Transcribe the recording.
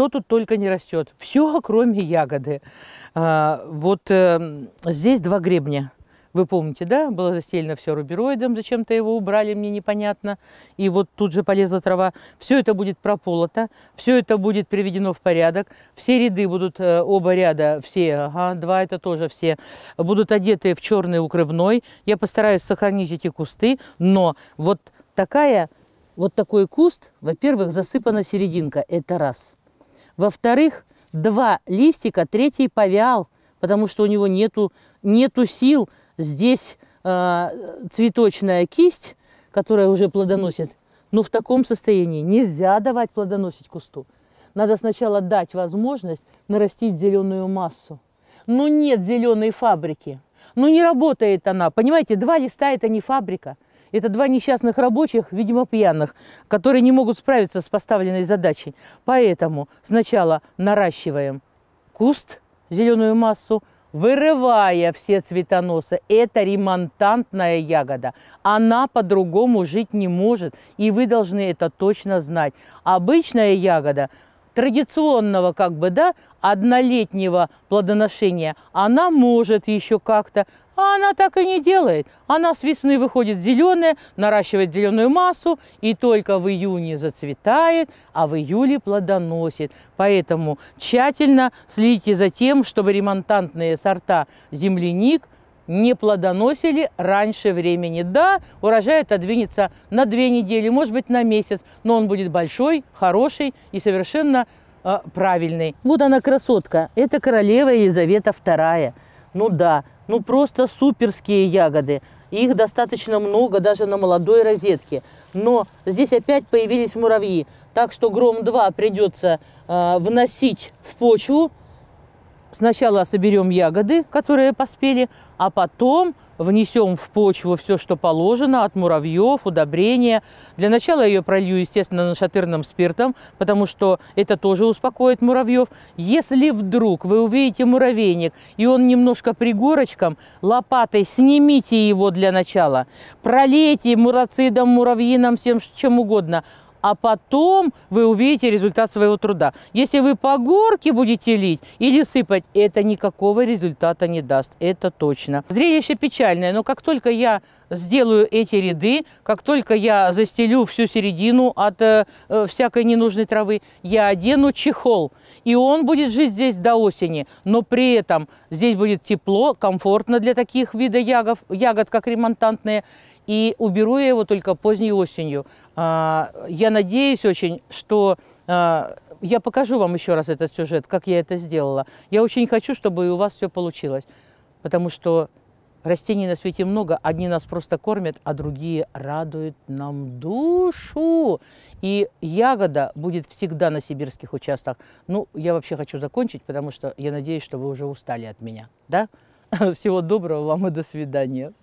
что тут только не растет. Все, кроме ягоды. А, вот эм, здесь два гребня. Вы помните, да? Было застелено все рубероидом, зачем-то его убрали, мне непонятно. И вот тут же полезла трава. Все это будет прополото, все это будет приведено в порядок. Все ряды будут, э, оба ряда, все, ага, два это тоже все, будут одеты в черный укрывной. Я постараюсь сохранить эти кусты, но вот такая, вот такой куст, во-первых, засыпана серединка, это раз – во-вторых, два листика, третий повял, потому что у него нету, нету сил. Здесь э, цветочная кисть, которая уже плодоносит, но в таком состоянии нельзя давать плодоносить кусту. Надо сначала дать возможность нарастить зеленую массу. Но нет зеленой фабрики. но не работает она. Понимаете, два листа – это не фабрика. Это два несчастных рабочих, видимо, пьяных, которые не могут справиться с поставленной задачей. Поэтому сначала наращиваем куст, зеленую массу, вырывая все цветоносы. Это ремонтантная ягода. Она по-другому жить не может, и вы должны это точно знать. Обычная ягода – традиционного как бы, да, однолетнего плодоношения, она может еще как-то, а она так и не делает. Она с весны выходит зеленая, наращивает зеленую массу, и только в июне зацветает, а в июле плодоносит. Поэтому тщательно следите за тем, чтобы ремонтантные сорта земляник – не плодоносили раньше времени. Да, урожай отодвинется на две недели, может быть, на месяц, но он будет большой, хороший и совершенно э, правильный. Вот она красотка, это королева Елизавета II. Ну да, ну просто суперские ягоды. Их достаточно много даже на молодой розетке. Но здесь опять появились муравьи. Так что гром-2 придется э, вносить в почву. Сначала соберем ягоды, которые поспели, а потом внесем в почву все, что положено, от муравьев, удобрения. Для начала ее пролью, естественно, нашатырным спиртом, потому что это тоже успокоит муравьев. Если вдруг вы увидите муравейник, и он немножко пригорочком, лопатой снимите его для начала, пролейте мурацидом, муравьином, всем чем угодно – а потом вы увидите результат своего труда. Если вы по горке будете лить или сыпать, это никакого результата не даст, это точно. Зрелище печальное, но как только я сделаю эти ряды, как только я застелю всю середину от э, э всякой ненужной травы, я одену чехол, и он будет жить здесь до осени, но при этом здесь будет тепло, комфортно для таких видов ягод, ягод как ремонтантные, и уберу я его только поздней осенью. А, я надеюсь очень, что а, я покажу вам еще раз этот сюжет, как я это сделала. Я очень хочу, чтобы и у вас все получилось, потому что растений на свете много, одни нас просто кормят, а другие радуют нам душу. И ягода будет всегда на сибирских участках. Ну, я вообще хочу закончить, потому что я надеюсь, что вы уже устали от меня. Да? Всего доброго вам и до свидания.